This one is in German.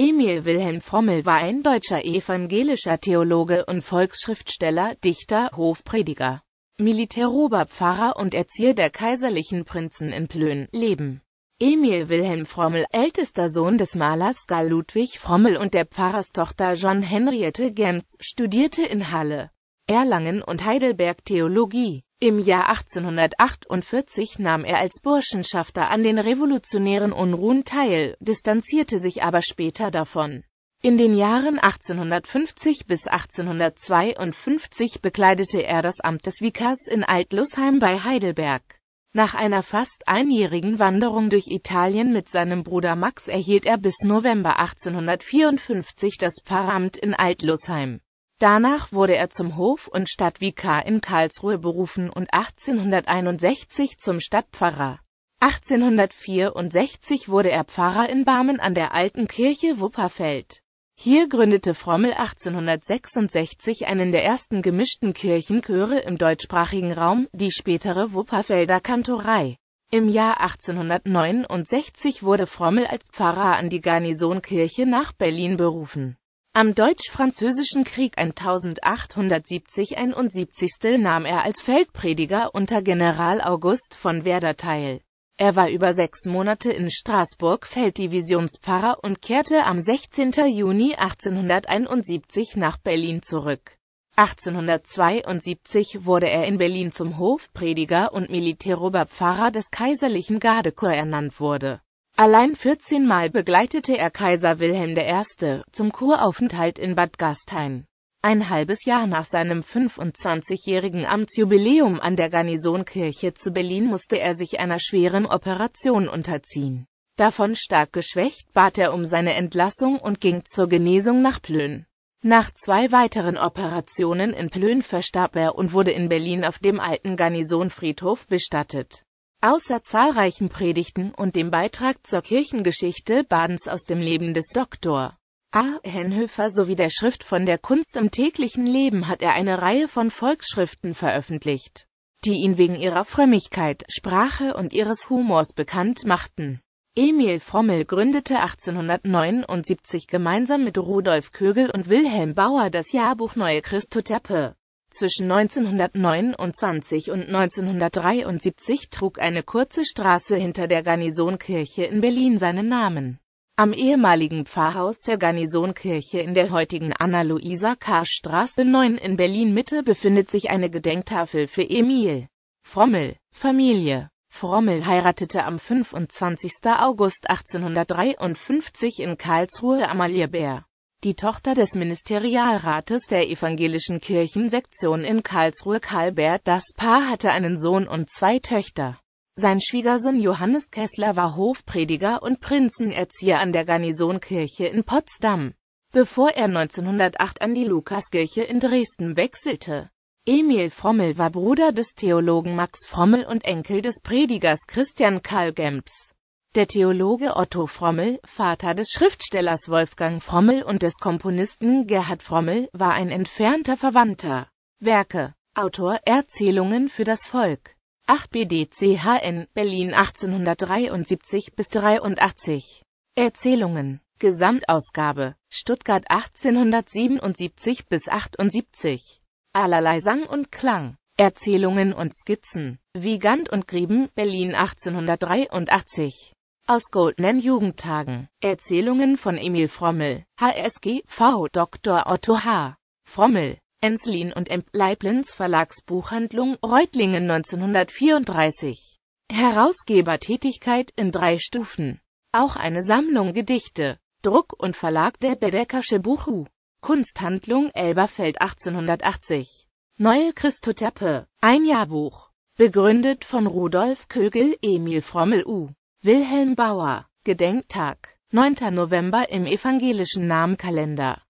Emil Wilhelm Frommel war ein deutscher evangelischer Theologe und Volksschriftsteller, Dichter, Hofprediger, Militäroberpfarrer und Erzieher der kaiserlichen Prinzen in Plön, Leben. Emil Wilhelm Frommel, ältester Sohn des Malers Karl Ludwig Frommel und der Pfarrerstochter John Henriette Gems, studierte in Halle Erlangen und Heidelberg Theologie. Im Jahr 1848 nahm er als Burschenschafter an den revolutionären Unruhen teil, distanzierte sich aber später davon. In den Jahren 1850 bis 1852 bekleidete er das Amt des Vikars in Altlusheim bei Heidelberg. Nach einer fast einjährigen Wanderung durch Italien mit seinem Bruder Max erhielt er bis November 1854 das Pfarramt in Altlusheim. Danach wurde er zum Hof- und Stadtvikar in Karlsruhe berufen und 1861 zum Stadtpfarrer. 1864 wurde er Pfarrer in Barmen an der Alten Kirche Wupperfeld. Hier gründete Frommel 1866 einen der ersten gemischten Kirchenchöre im deutschsprachigen Raum, die spätere Wupperfelder Kantorei. Im Jahr 1869 wurde Frommel als Pfarrer an die Garnisonkirche nach Berlin berufen. Am Deutsch-Französischen Krieg 1870-71 nahm er als Feldprediger unter General August von Werder teil. Er war über sechs Monate in Straßburg Felddivisionspfarrer und kehrte am 16. Juni 1871 nach Berlin zurück. 1872 wurde er in Berlin zum Hofprediger und Militäroberpfarrer des Kaiserlichen Gardekorps ernannt wurde. Allein 14 Mal begleitete er Kaiser Wilhelm I. zum Kuraufenthalt in Bad Gastein. Ein halbes Jahr nach seinem 25-jährigen Amtsjubiläum an der Garnisonkirche zu Berlin musste er sich einer schweren Operation unterziehen. Davon stark geschwächt bat er um seine Entlassung und ging zur Genesung nach Plön. Nach zwei weiteren Operationen in Plön verstarb er und wurde in Berlin auf dem alten Garnisonfriedhof bestattet. Außer zahlreichen Predigten und dem Beitrag zur Kirchengeschichte Badens aus dem Leben des Dr. A. Henhöfer sowie der Schrift von der Kunst im täglichen Leben hat er eine Reihe von Volksschriften veröffentlicht, die ihn wegen ihrer Frömmigkeit, Sprache und ihres Humors bekannt machten. Emil Frommel gründete 1879 gemeinsam mit Rudolf Kögel und Wilhelm Bauer das Jahrbuch Neue Christoteppe. Zwischen 1929 und 1973 trug eine kurze Straße hinter der Garnisonkirche in Berlin seinen Namen. Am ehemaligen Pfarrhaus der Garnisonkirche in der heutigen Anna-Luisa-Karr-Straße 9 in Berlin-Mitte befindet sich eine Gedenktafel für Emil Frommel, Familie. Frommel heiratete am 25. August 1853 in Karlsruhe Amalie Bär die Tochter des Ministerialrates der evangelischen Kirchensektion in Karlsruhe Karl Karlbert. Das Paar hatte einen Sohn und zwei Töchter. Sein Schwiegersohn Johannes Kessler war Hofprediger und Prinzenerzieher an der Garnisonkirche in Potsdam, bevor er 1908 an die Lukaskirche in Dresden wechselte. Emil Frommel war Bruder des Theologen Max Frommel und Enkel des Predigers Christian Karl Gemps. Der Theologe Otto Frommel, Vater des Schriftstellers Wolfgang Frommel und des Komponisten Gerhard Frommel, war ein entfernter Verwandter. Werke Autor Erzählungen für das Volk 8 BDCHN Berlin 1873 bis 83 Erzählungen Gesamtausgabe Stuttgart 1877 bis 78 Allerlei Sang und Klang Erzählungen und Skizzen Wiegand und Grieben Berlin 1883 aus goldenen Jugendtagen. Erzählungen von Emil Frommel, HSG, V. Dr. Otto H. Frommel, Enslin und M. Leiblins Verlagsbuchhandlung Reutlingen 1934. Herausgebertätigkeit in drei Stufen. Auch eine Sammlung Gedichte. Druck und Verlag der Bedeckersche Buchu. Kunsthandlung Elberfeld 1880. Neue Christoteppe. Ein Jahrbuch. Begründet von Rudolf Kögel, Emil Frommel U. Wilhelm Bauer, Gedenktag, 9. November im evangelischen Namenkalender.